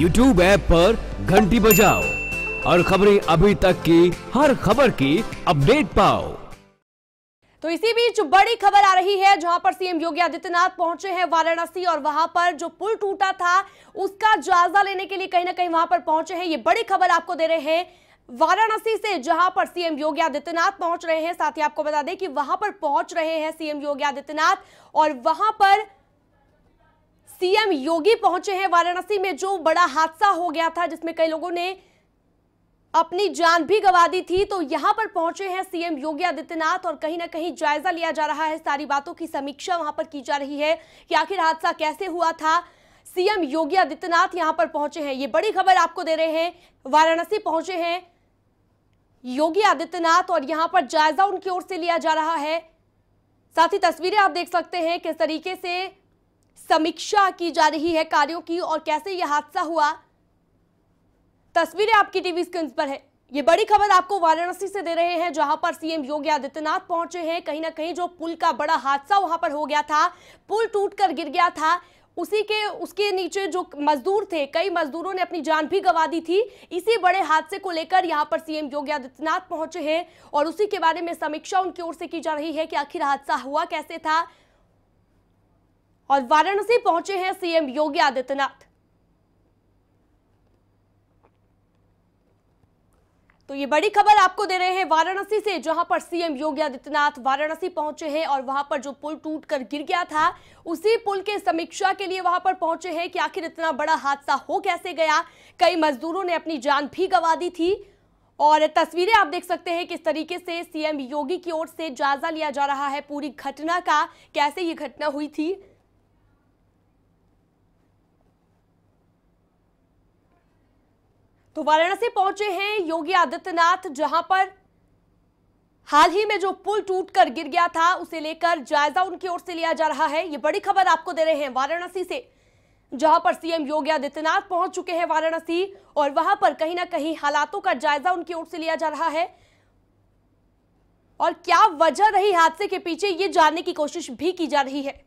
YouTube app पर घंटी बजाओ और खबरें अभी तक की हर खबर की अपडेट पाओ तो इसी बीच बड़ी खबर आ रही है जहां पर सीएम योगी आदित्यनाथ पहुंचे हैं वाराणसी और वहां पर जो पुल टूटा था उसका जायजा लेने के लिए कहीं ना कहीं वहां पर पहुंचे हैं ये बड़ी खबर आपको दे रहे हैं वाराणसी से जहां पर सीएम योगी आदित्यनाथ पहुंच रहे हैं साथ ही आपको बता दें कि वहां पर पहुंच रहे हैं सीएम योगी आदित्यनाथ और वहां पर सीएम योगी पहुंचे हैं वाराणसी में जो बड़ा हादसा हो गया था जिसमें कई लोगों ने अपनी जान भी गंवा दी थी तो यहां पर पहुंचे हैं सीएम योगी आदित्यनाथ और कहीं ना कहीं जायजा लिया जा रहा है सारी बातों की समीक्षा वहां पर की जा रही है कि आखिर हादसा कैसे हुआ था सीएम योगी आदित्यनाथ यहां पर पहुंचे हैं ये बड़ी खबर आपको दे रहे हैं वाराणसी पहुंचे हैं योगी आदित्यनाथ और यहां पर जायजा उनकी ओर से लिया जा रहा है साथ ही तस्वीरें आप देख सकते हैं किस तरीके से समीक्षा की जा रही है कार्यों की और कैसे यह हादसा हुआ तस्वीरें आपकी टीवी स्क्रीन पर है ये बड़ी खबर आपको वाराणसी से दे रहे हैं जहां पर सीएम योगी आदित्यनाथ पहुंचे हैं कहीं ना कहीं जो पुल का बड़ा हादसा वहां पर हो गया था पुल टूटकर गिर गया था उसी के उसके नीचे जो मजदूर थे कई मजदूरों ने अपनी जान भी गंवा दी थी इसी बड़े हादसे को लेकर यहां पर सीएम योगी आदित्यनाथ पहुंचे हैं और उसी के बारे में समीक्षा उनकी ओर से की जा रही है कि आखिर हादसा हुआ कैसे था और वाराणसी पहुंचे हैं सीएम योगी आदित्यनाथ तो ये बड़ी खबर आपको दे रहे हैं वाराणसी से जहां पर सीएम योगी आदित्यनाथ वाराणसी पहुंचे हैं और वहां पर जो पुल टूटकर गिर गया था उसी पुल के समीक्षा के लिए वहां पर पहुंचे हैं कि आखिर इतना बड़ा हादसा हो कैसे गया कई मजदूरों ने अपनी जान भी गंवा दी थी और तस्वीरें आप देख सकते हैं किस तरीके से सीएम योगी की ओर से जायजा लिया जा रहा है पूरी घटना का कैसे ये घटना हुई थी तो वाराणसी पहुंचे हैं योगी आदित्यनाथ जहां पर हाल ही में जो पुल टूटकर गिर गया था उसे लेकर जायजा उनकी ओर से लिया जा रहा है ये बड़ी खबर आपको दे रहे हैं वाराणसी से जहां पर सीएम योगी आदित्यनाथ पहुंच चुके हैं वाराणसी और वहां पर कहीं ना कहीं हालातों का जायजा उनकी ओर से लिया जा रहा है और क्या वजह रही हादसे के पीछे ये जानने की कोशिश भी की जा रही है